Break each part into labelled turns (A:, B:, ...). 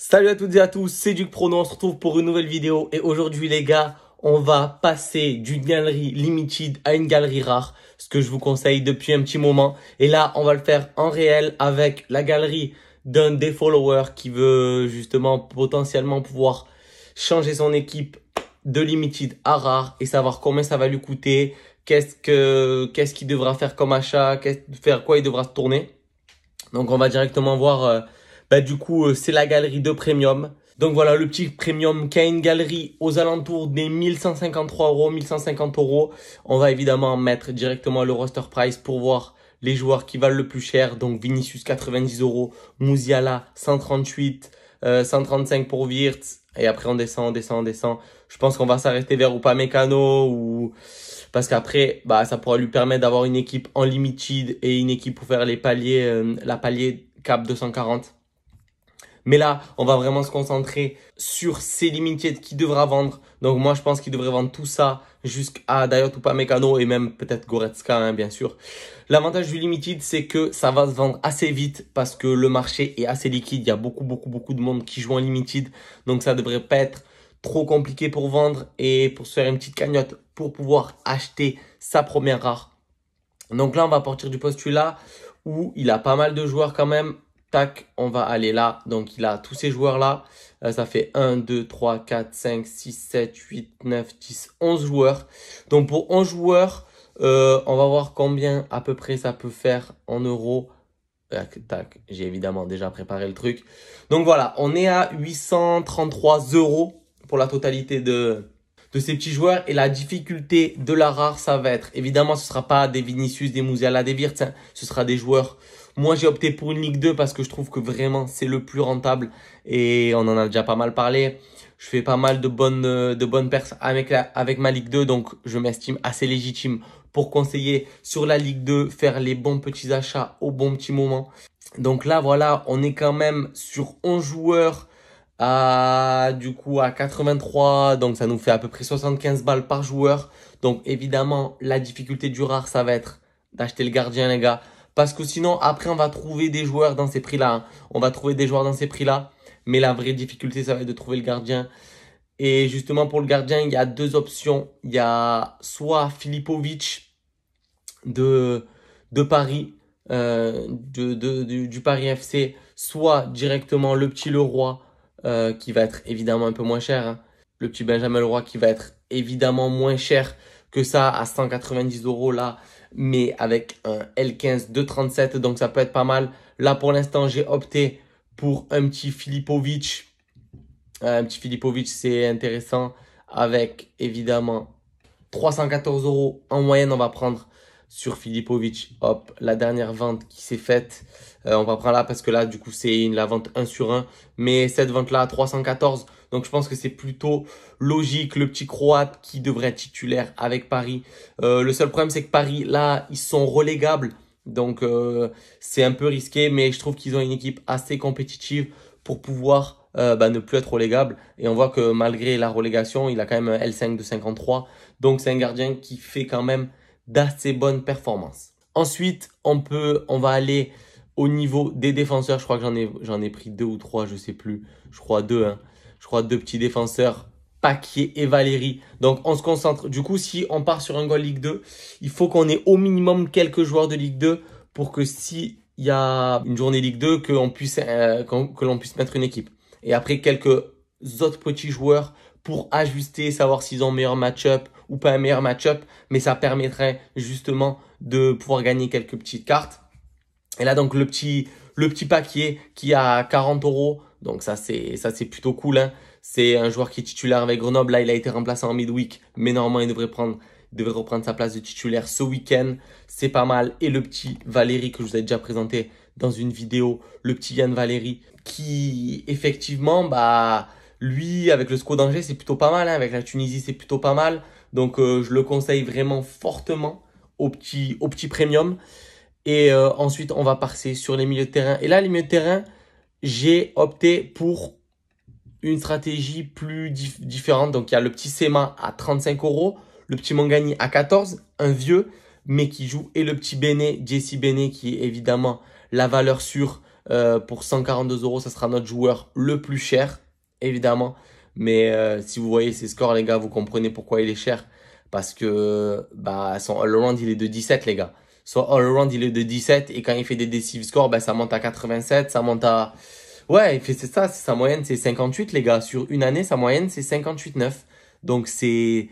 A: Salut à toutes et à tous, c'est Duc Prono, on se retrouve pour une nouvelle vidéo et aujourd'hui les gars, on va passer d'une galerie limited à une galerie rare, ce que je vous conseille depuis un petit moment. Et là, on va le faire en réel avec la galerie d'un des followers qui veut justement potentiellement pouvoir changer son équipe de limited à rare et savoir combien ça va lui coûter, qu'est-ce que qu'est-ce qu'il devra faire comme achat, faire quoi il devra se tourner. Donc on va directement voir... Euh, bah du coup euh, c'est la galerie de premium. Donc voilà le petit premium qui a une galerie aux alentours des 1153 euros, 1150 euros. On va évidemment mettre directement le roster price pour voir les joueurs qui valent le plus cher. Donc Vinicius 90 euros, Muziala, 138, 135 pour Wirtz. Et après on descend, on descend, on descend. Je pense qu'on va s'arrêter vers Upamecano ou parce qu'après bah ça pourra lui permettre d'avoir une équipe en limited et une équipe pour faire les paliers, euh, la palier cap 240. Mais là, on va vraiment se concentrer sur ces limited qui devra vendre. Donc moi, je pense qu'il devrait vendre tout ça jusqu'à d'ailleurs ou pas Mécano et même peut-être Goretzka, hein, bien sûr. L'avantage du limited, c'est que ça va se vendre assez vite parce que le marché est assez liquide. Il y a beaucoup, beaucoup, beaucoup de monde qui joue en limited. Donc ça devrait pas être trop compliqué pour vendre et pour se faire une petite cagnotte pour pouvoir acheter sa première rare. Donc là, on va partir du postulat où il a pas mal de joueurs quand même Tac, on va aller là. Donc il a tous ces joueurs-là. Euh, ça fait 1, 2, 3, 4, 5, 6, 7, 8, 9, 10, 11 joueurs. Donc pour 11 joueurs, euh, on va voir combien à peu près ça peut faire en euros. Tac, tac, j'ai évidemment déjà préparé le truc. Donc voilà, on est à 833 euros pour la totalité de, ces petits joueurs. Et la difficulté de la rare, ça va être, évidemment, ce ne sera pas des Vinicius, des Musiala, des Virts hein. Ce sera des joueurs moi, j'ai opté pour une Ligue 2 parce que je trouve que vraiment, c'est le plus rentable. Et on en a déjà pas mal parlé. Je fais pas mal de bonnes, de bonnes pertes avec, avec ma Ligue 2. Donc, je m'estime assez légitime pour conseiller sur la Ligue 2, faire les bons petits achats au bon petit moment. Donc là, voilà, on est quand même sur 11 joueurs à, du coup, à 83. Donc, ça nous fait à peu près 75 balles par joueur. Donc, évidemment, la difficulté du rare, ça va être d'acheter le gardien, les gars. Parce que sinon, après, on va trouver des joueurs dans ces prix-là. Hein. On va trouver des joueurs dans ces prix-là. Mais la vraie difficulté, ça va être de trouver le gardien. Et justement, pour le gardien, il y a deux options. Il y a soit Filipovic de, de Paris, euh, de, du, Paris FC, soit directement le petit Leroy, euh, qui va être évidemment un peu moins cher. Hein. Le petit Benjamin Leroy, qui va être évidemment moins cher que ça à 190 euros là mais avec un L15 237, donc ça peut être pas mal. Là, pour l'instant, j'ai opté pour un petit Filipovic. Euh, un petit Filipovic, c'est intéressant, avec évidemment 314 euros en moyenne, on va prendre sur Filipovic. Hop, la dernière vente qui s'est faite. Euh, on va prendre là parce que là, du coup, c'est la vente 1 sur 1. Mais cette vente-là, 314. Donc, je pense que c'est plutôt logique. Le petit Croate qui devrait être titulaire avec Paris. Euh, le seul problème, c'est que Paris, là, ils sont relégables. Donc, euh, c'est un peu risqué. Mais je trouve qu'ils ont une équipe assez compétitive pour pouvoir bah, ne plus être relégable. Et on voit que malgré la relégation, il a quand même un L5 de 53. Donc c'est un gardien qui fait quand même d'assez bonnes performances. Ensuite, on peut, on va aller au niveau des défenseurs. Je crois que j'en ai, j'en ai pris deux ou trois, je sais plus. Je crois deux, hein. Je crois deux petits défenseurs, Paquier et Valérie. Donc, on se concentre. Du coup, si on part sur un goal Ligue 2, il faut qu'on ait au minimum quelques joueurs de Ligue 2 pour que si il y a une journée Ligue 2, que euh, que l'on puisse mettre une équipe. Et après, quelques autres petits joueurs pour ajuster, savoir s'ils ont un meilleur match-up ou pas un meilleur match-up, mais ça permettrait justement de pouvoir gagner quelques petites cartes. Et là donc le petit le petit paquet qui a 40 euros, donc ça c'est ça c'est plutôt cool. Hein. C'est un joueur qui est titulaire avec Grenoble. Là il a été remplacé en midweek, mais normalement il devrait prendre devrait reprendre sa place de titulaire ce week-end. C'est pas mal. Et le petit Valérie que je vous ai déjà présenté dans une vidéo, le petit Yann Valérie qui effectivement bah lui, avec le SCO d'Angers, c'est plutôt pas mal. Hein. Avec la Tunisie, c'est plutôt pas mal. Donc, euh, je le conseille vraiment fortement au petit, au petit premium. Et euh, ensuite, on va passer sur les milieux de terrain. Et là, les milieux de terrain, j'ai opté pour une stratégie plus différente. Donc, il y a le petit Sema à 35 euros, le petit Mangani à 14, un vieux, mais qui joue, et le petit Benet, Jesse Benet qui est évidemment la valeur sûre euh, pour 142 euros. Ça sera notre joueur le plus cher évidemment. Mais euh, si vous voyez ces scores, les gars, vous comprenez pourquoi il est cher. Parce que bah, son all-around, il est de 17, les gars. Son all-around, il est de 17. Et quand il fait des décisive scores, bah, ça monte à 87, ça monte à... Ouais, c'est ça, sa moyenne, c'est 58, les gars. Sur une année, sa moyenne, c'est 58,9. Donc, c'est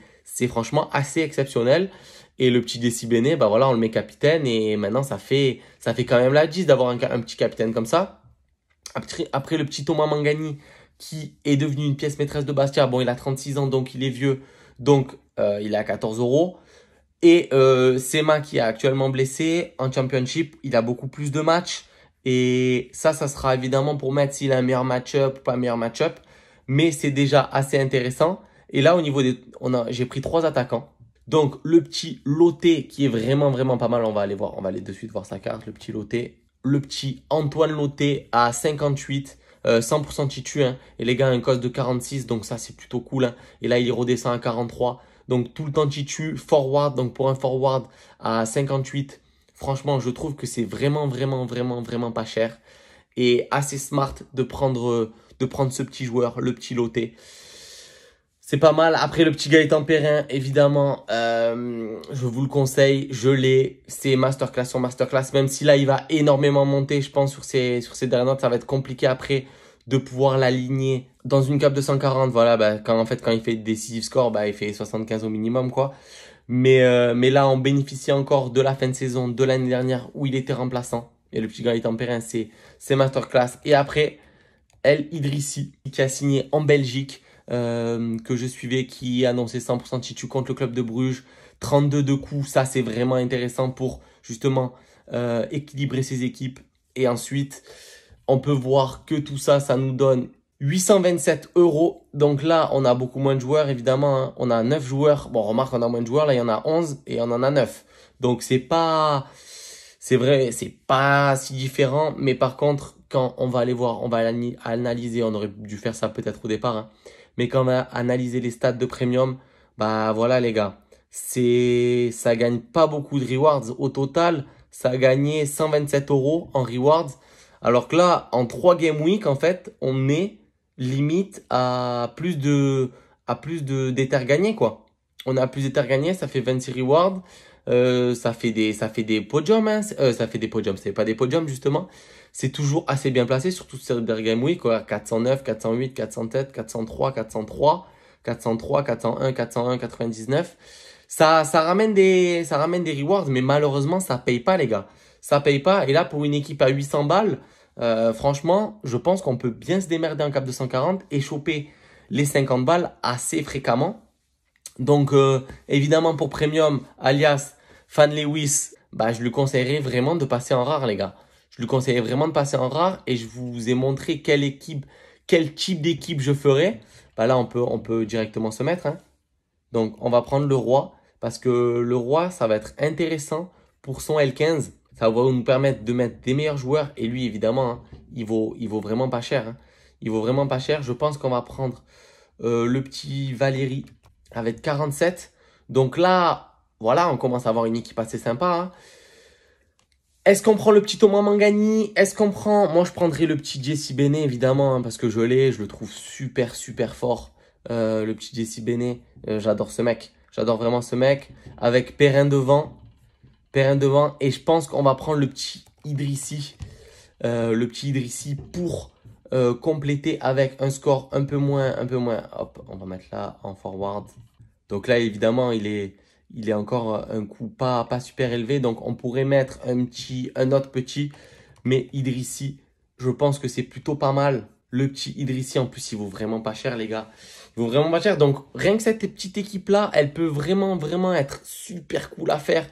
A: franchement assez exceptionnel. Et le petit Décibéné, bah voilà, on le met capitaine. Et maintenant, ça fait, ça fait quand même la 10 d'avoir un, petit capitaine comme ça. après, le petit Thomas Mangani, qui est devenu une pièce maîtresse de Bastia. Bon, il a 36 ans, donc il est vieux, donc euh, il est à 14 euros. Et euh, Sema qui est actuellement blessé en championship, il a beaucoup plus de matchs. Et ça, ça sera évidemment pour mettre s'il a un meilleur match-up ou pas meilleur match-up. Mais c'est déjà assez intéressant. Et là, au niveau des... J'ai pris trois attaquants. Donc, le petit Loté qui est vraiment, vraiment pas mal. On va aller voir, on va aller de suite voir sa carte. Le petit Loté. Le petit Antoine Loté à 58 100% euh, titu, hein. et les gars, un cos de 46, donc ça c'est plutôt cool. Hein. Et là, il redescend à 43, donc tout le temps titu, forward, donc pour un forward à 58, franchement, je trouve que c'est vraiment, vraiment, vraiment, vraiment pas cher. Et assez smart de prendre, euh, de prendre ce petit joueur, le petit loté. C'est pas mal. Après, le petit gars est Perrin, évidemment, euh, je vous le conseille. Je l'ai. C'est masterclass sur masterclass. Même si là, il va énormément monter, je pense, sur ses sur dernières notes. Ça va être compliqué après de pouvoir l'aligner dans une cape de 140. Voilà, bah, quand, en fait, quand il fait décisif score, bah, il fait 75 au minimum, quoi. Mais, euh, mais là, on bénéficie encore de la fin de saison de l'année dernière où il était remplaçant. Et le petit gars est Perrin, c'est masterclass. Et après, El Idrissi, qui a signé en Belgique euh, que je suivais qui annonçait 100% tu contre le club de Bruges. 32 de coups, ça c'est vraiment intéressant pour justement euh, équilibrer ses équipes. Et ensuite, on peut voir que tout ça, ça nous donne 827 euros. Donc là, on a beaucoup moins de joueurs, évidemment. Hein. On a 9 joueurs. Bon, remarque, on a moins de joueurs. Là, il y en a 11 et on en a 9. Donc c'est pas... C'est vrai, c'est pas si différent. Mais par contre, quand on va aller voir, on va analyser, on aurait dû faire ça peut-être au départ. Hein. Mais quand on a analysé les stats de premium, bah voilà les gars, c'est ça gagne pas beaucoup de rewards. Au total, ça a gagné 127 euros en rewards. Alors que là, en 3 game week, en fait, on est limite à plus de à plus d'éther gagné quoi. On a plus d'éther gagné, ça fait 26 rewards. Euh, ça fait des ça fait des podiums hein. euh, ça fait des podiums c'est pas des podiums justement c'est toujours assez bien placé, surtout sur le Game Week, quoi, 409, 408, 407, 403, 403, 403, 401, 401, 99. Ça, ça ramène des, ça ramène des rewards, mais malheureusement, ça paye pas, les gars. Ça paye pas. Et là, pour une équipe à 800 balles, euh, franchement, je pense qu'on peut bien se démerder en cap 240 et choper les 50 balles assez fréquemment. Donc, euh, évidemment, pour Premium, alias Fan Lewis, bah, je lui conseillerais vraiment de passer en rare, les gars. Je lui conseille vraiment de passer en rare et je vous ai montré quelle équipe, quel type d'équipe je ferais. Bah là, on peut, on peut directement se mettre. Hein. Donc, on va prendre le roi parce que le roi, ça va être intéressant pour son L15. Ça va nous permettre de mettre des meilleurs joueurs et lui, évidemment, hein, il, vaut, il vaut vraiment pas cher. Hein. Il vaut vraiment pas cher. Je pense qu'on va prendre euh, le petit Valérie avec 47. Donc là, voilà, on commence à avoir une équipe assez sympa. Est-ce qu'on prend le petit Thomas Mangani Est-ce qu'on prend... Moi, je prendrais le petit Jesse Bene, évidemment, hein, parce que je l'ai, je le trouve super, super fort. Euh, le petit Jesse Bene, euh, j'adore ce mec. J'adore vraiment ce mec. Avec Perrin devant. Perrin devant. Et je pense qu'on va prendre le petit Idrissi. Euh, le petit Idrissi pour compléter avec un score un peu moins, un peu moins. Hop, on va mettre là en forward. Donc là, évidemment, il est il est encore un coût pas, pas super élevé. Donc on pourrait mettre un, petit, un autre petit. Mais Idrissi, je pense que c'est plutôt pas mal. Le petit Idrissi, en plus, il vaut vraiment pas cher, les gars. Il vaut vraiment pas cher. Donc rien que cette petite équipe-là, elle peut vraiment, vraiment être super cool à faire.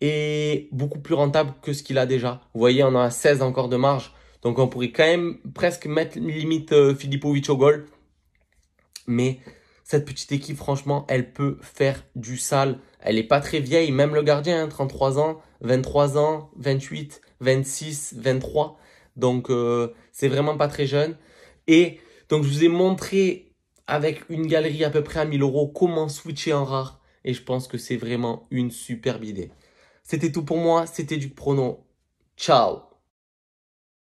A: Et beaucoup plus rentable que ce qu'il a déjà. Vous voyez, on a 16 encore de marge. Donc on pourrait quand même presque mettre limite euh, Filipovic au goal. Mais cette petite équipe, franchement, elle peut faire du sale. Elle n'est pas très vieille, même le gardien, 33 hein, ans, 23 ans, 28, 26, 23. Donc, euh, c'est vraiment pas très jeune. Et donc, je vous ai montré avec une galerie à peu près à 1000 euros comment switcher en rare. Et je pense que c'est vraiment une superbe idée. C'était tout pour moi, c'était du prono. Ciao